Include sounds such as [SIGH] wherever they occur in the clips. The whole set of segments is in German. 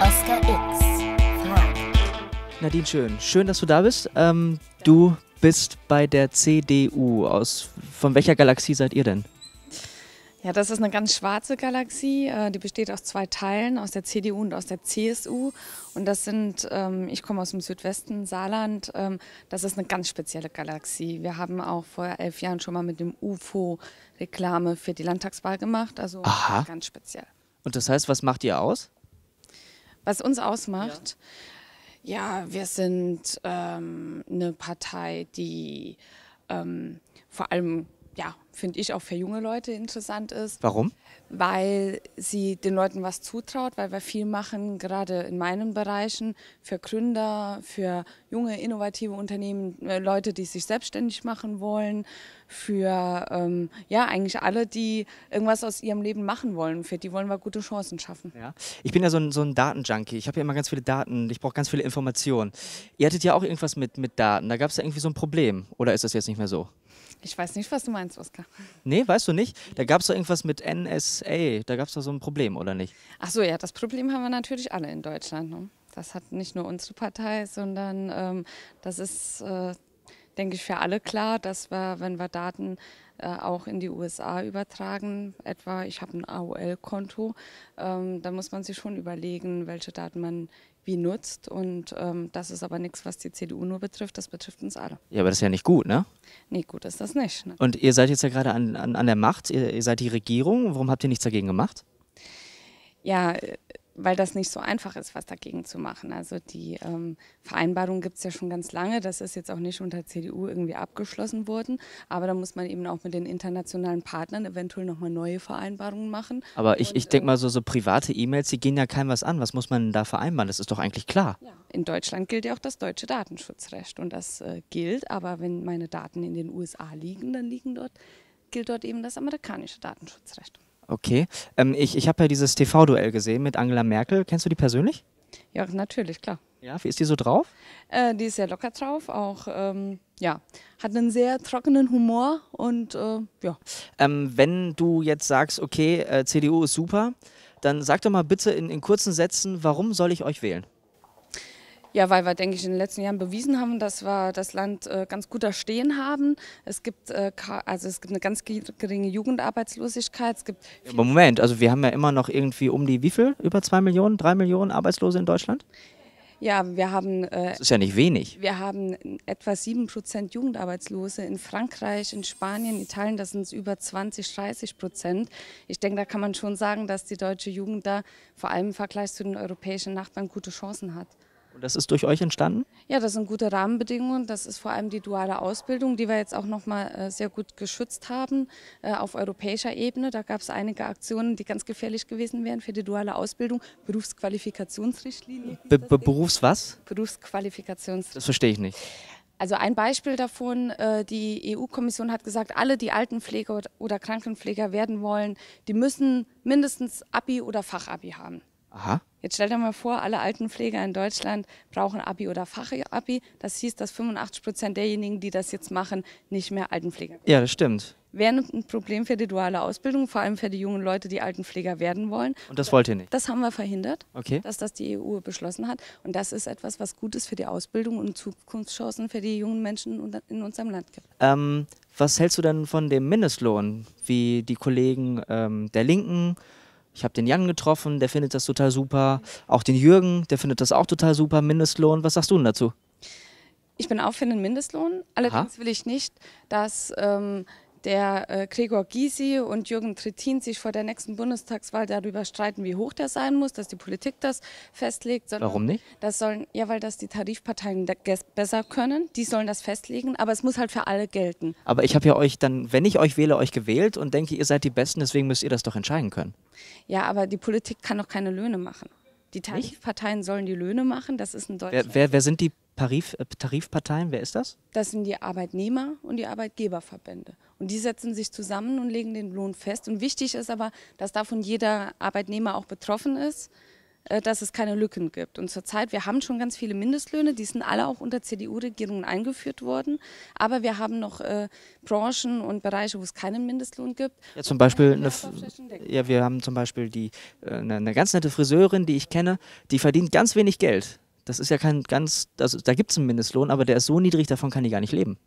Oscar X Nadine Schön, schön, dass du da bist. Ähm, du bist bei der CDU. Aus, von welcher Galaxie seid ihr denn? Ja, das ist eine ganz schwarze Galaxie. Äh, die besteht aus zwei Teilen, aus der CDU und aus der CSU. Und das sind, ähm, ich komme aus dem Südwesten, Saarland. Ähm, das ist eine ganz spezielle Galaxie. Wir haben auch vor elf Jahren schon mal mit dem UFO Reklame für die Landtagswahl gemacht. Also Aha. ganz speziell. Und das heißt, was macht ihr aus? Was uns ausmacht? Ja, ja wir sind ähm, eine Partei, die ähm, vor allem ja, finde ich auch für junge Leute interessant ist. Warum? Weil sie den Leuten was zutraut, weil wir viel machen, gerade in meinen Bereichen, für Gründer, für junge, innovative Unternehmen, äh, Leute, die sich selbstständig machen wollen, für ähm, ja, eigentlich alle, die irgendwas aus ihrem Leben machen wollen. Für die wollen wir gute Chancen schaffen. Ja. Ich bin ja so ein, so ein Datenjunkie. Ich habe ja immer ganz viele Daten, ich brauche ganz viele Informationen. Ihr hattet ja auch irgendwas mit, mit Daten. Da gab es ja irgendwie so ein Problem. Oder ist das jetzt nicht mehr so? Ich weiß nicht, was du meinst, Oskar. Nee, weißt du nicht? Da gab es doch irgendwas mit NSA. Da gab es doch so ein Problem, oder nicht? Ach so, ja, das Problem haben wir natürlich alle in Deutschland. Ne? Das hat nicht nur unsere Partei, sondern ähm, das ist äh, denke ich, für alle klar, dass wir, wenn wir Daten äh, auch in die USA übertragen, etwa ich habe ein AOL-Konto, ähm, dann muss man sich schon überlegen, welche Daten man wie nutzt. Und ähm, das ist aber nichts, was die CDU nur betrifft, das betrifft uns alle. Ja, aber das ist ja nicht gut, ne? Nee, gut ist das nicht. Ne? Und ihr seid jetzt ja gerade an, an, an der Macht, ihr, ihr seid die Regierung. Warum habt ihr nichts dagegen gemacht? Ja, weil das nicht so einfach ist, was dagegen zu machen. Also die ähm, Vereinbarung gibt es ja schon ganz lange. Das ist jetzt auch nicht unter CDU irgendwie abgeschlossen worden. Aber da muss man eben auch mit den internationalen Partnern eventuell nochmal neue Vereinbarungen machen. Aber ich, ich denke äh, mal, so, so private E-Mails, die gehen ja keinem was an. Was muss man denn da vereinbaren? Das ist doch eigentlich klar. Ja. In Deutschland gilt ja auch das deutsche Datenschutzrecht. Und das äh, gilt. Aber wenn meine Daten in den USA liegen, dann liegen dort, gilt dort eben das amerikanische Datenschutzrecht. Okay. Ähm, ich ich habe ja dieses TV-Duell gesehen mit Angela Merkel. Kennst du die persönlich? Ja, natürlich, klar. Ja, wie ist die so drauf? Äh, die ist sehr locker drauf, auch ähm, ja, hat einen sehr trockenen Humor und äh, ja. Ähm, wenn du jetzt sagst, okay, äh, CDU ist super, dann sag doch mal bitte in, in kurzen Sätzen, warum soll ich euch wählen? Ja, weil wir, denke ich, in den letzten Jahren bewiesen haben, dass wir das Land äh, ganz gut da haben. Es gibt, äh, also es gibt eine ganz geringe Jugendarbeitslosigkeit. Es gibt Aber Moment, also wir haben ja immer noch irgendwie um die wie viel? Über zwei Millionen, drei Millionen Arbeitslose in Deutschland? Ja, wir haben. Äh, das ist ja nicht wenig. Wir haben etwa 7% Jugendarbeitslose. In Frankreich, in Spanien, Italien, das sind es über 20, 30 Prozent. Ich denke, da kann man schon sagen, dass die deutsche Jugend da vor allem im Vergleich zu den europäischen Nachbarn gute Chancen hat. Und das ist durch euch entstanden? Ja, das sind gute Rahmenbedingungen. Das ist vor allem die duale Ausbildung, die wir jetzt auch nochmal äh, sehr gut geschützt haben äh, auf europäischer Ebene. Da gab es einige Aktionen, die ganz gefährlich gewesen wären für die duale Ausbildung. Berufsqualifikationsrichtlinie. Be Be Berufs was? Berufsqualifikationsrichtlinie. Das verstehe ich nicht. Also ein Beispiel davon, äh, die EU-Kommission hat gesagt, alle, die Altenpfleger oder Krankenpfleger werden wollen, die müssen mindestens ABI oder Fachabi haben. Aha. Jetzt stell dir mal vor, alle Altenpfleger in Deutschland brauchen Abi oder Fachabi. Das hieß, dass 85 Prozent derjenigen, die das jetzt machen, nicht mehr Altenpfleger werden. Ja, das stimmt. Wäre ein Problem für die duale Ausbildung, vor allem für die jungen Leute, die Altenpfleger werden wollen. Und das wollt ihr nicht? Das haben wir verhindert, okay. dass das die EU beschlossen hat. Und das ist etwas, was Gutes für die Ausbildung und Zukunftschancen für die jungen Menschen in unserem Land gibt. Ähm, was hältst du denn von dem Mindestlohn, wie die Kollegen ähm, der Linken ich habe den Jan getroffen, der findet das total super. Auch den Jürgen, der findet das auch total super. Mindestlohn. Was sagst du denn dazu? Ich bin auch für den Mindestlohn. Allerdings Aha. will ich nicht, dass ähm, der äh, Gregor Gysi und Jürgen Trittin sich vor der nächsten Bundestagswahl darüber streiten, wie hoch der sein muss, dass die Politik das festlegt. Warum nicht? Das sollen, ja, weil das die Tarifparteien besser können. Die sollen das festlegen, aber es muss halt für alle gelten. Aber ich habe ja euch dann, wenn ich euch wähle, euch gewählt und denke, ihr seid die Besten, deswegen müsst ihr das doch entscheiden können. Ja, aber die Politik kann doch keine Löhne machen. Die Tarifparteien sollen die Löhne machen, das ist ein deutsches. Wer, wer, wer sind die Tarif, äh, Tarifparteien, wer ist das? Das sind die Arbeitnehmer und die Arbeitgeberverbände. Und die setzen sich zusammen und legen den Lohn fest. Und wichtig ist aber, dass davon jeder Arbeitnehmer auch betroffen ist, äh, dass es keine Lücken gibt. Und zurzeit, wir haben schon ganz viele Mindestlöhne, die sind alle auch unter CDU-Regierungen eingeführt worden. Aber wir haben noch äh, Branchen und Bereiche, wo es keinen Mindestlohn gibt. Ja, zum Beispiel eine, ja, wir haben zum Beispiel die, äh, eine, eine ganz nette Friseurin, die ich kenne, die verdient ganz wenig Geld das ist ja kein ganz, also da gibt es einen Mindestlohn, aber der ist so niedrig, davon kann die gar nicht leben.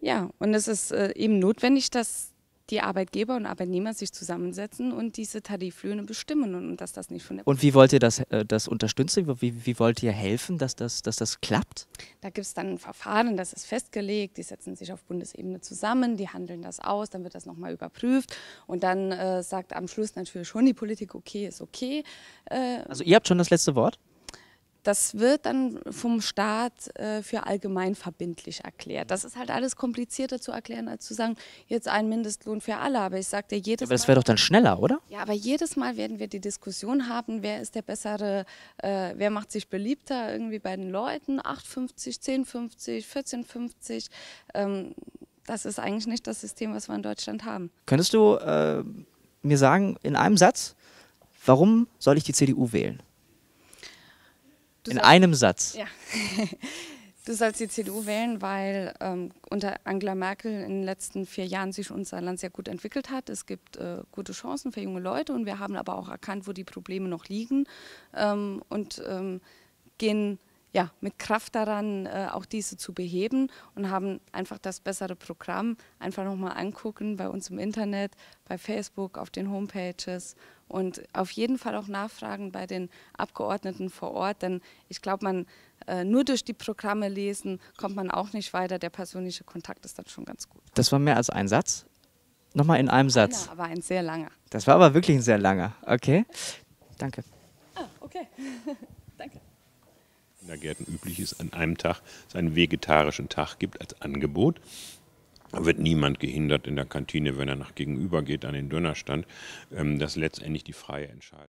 Ja, und es ist äh, eben notwendig, dass die Arbeitgeber und Arbeitnehmer sich zusammensetzen und diese Tariflöhne bestimmen und, und dass das nicht von der Und wie wollt ihr das, äh, das unterstützen? Wie, wie, wollt ihr helfen, dass das, dass das klappt? Da gibt es dann ein Verfahren, das ist festgelegt, die setzen sich auf Bundesebene zusammen, die handeln das aus, dann wird das nochmal überprüft und dann äh, sagt am Schluss natürlich schon die Politik, okay, ist okay. Äh, also ihr habt schon das letzte Wort? Das wird dann vom Staat äh, für allgemein verbindlich erklärt. Das ist halt alles komplizierter zu erklären, als zu sagen, jetzt ein Mindestlohn für alle. Aber ich sagte jedes ja, Aber das wäre doch dann schneller, oder? Ja, aber jedes Mal werden wir die Diskussion haben, wer ist der bessere, äh, wer macht sich beliebter irgendwie bei den Leuten? 8,50, 10,50, 14,50. Ähm, das ist eigentlich nicht das System, was wir in Deutschland haben. Könntest du äh, mir sagen, in einem Satz, warum soll ich die CDU wählen? Du in einem Satz. Ja. [LAUGHS] Du sollst die CDU wählen, weil ähm, unter Angela Merkel in den letzten vier Jahren sich unser Land sehr gut entwickelt hat. Es gibt äh, gute Chancen für junge Leute und wir haben aber auch erkannt, wo die Probleme noch liegen ähm, und ähm, gehen ja, mit Kraft daran, äh, auch diese zu beheben und haben einfach das bessere Programm einfach nochmal angucken bei uns im Internet, bei Facebook, auf den Homepages und auf jeden Fall auch nachfragen bei den Abgeordneten vor Ort, denn ich glaube, man äh, nur durch die Programme lesen kommt man auch nicht weiter. Der persönliche Kontakt ist dann schon ganz gut. Das war mehr als ein Satz. Nochmal in einem Satz. Einer, aber ein sehr langer. Das war aber wirklich ein sehr langer. Okay. Danke. Ah, okay. [LAUGHS] Danke. Kindergärten üblich ist, an einem Tag es einen vegetarischen Tag gibt als Angebot. Da wird niemand gehindert in der Kantine, wenn er nach gegenüber geht an den Dönerstand. Ähm, das ist letztendlich die freie Entscheidung.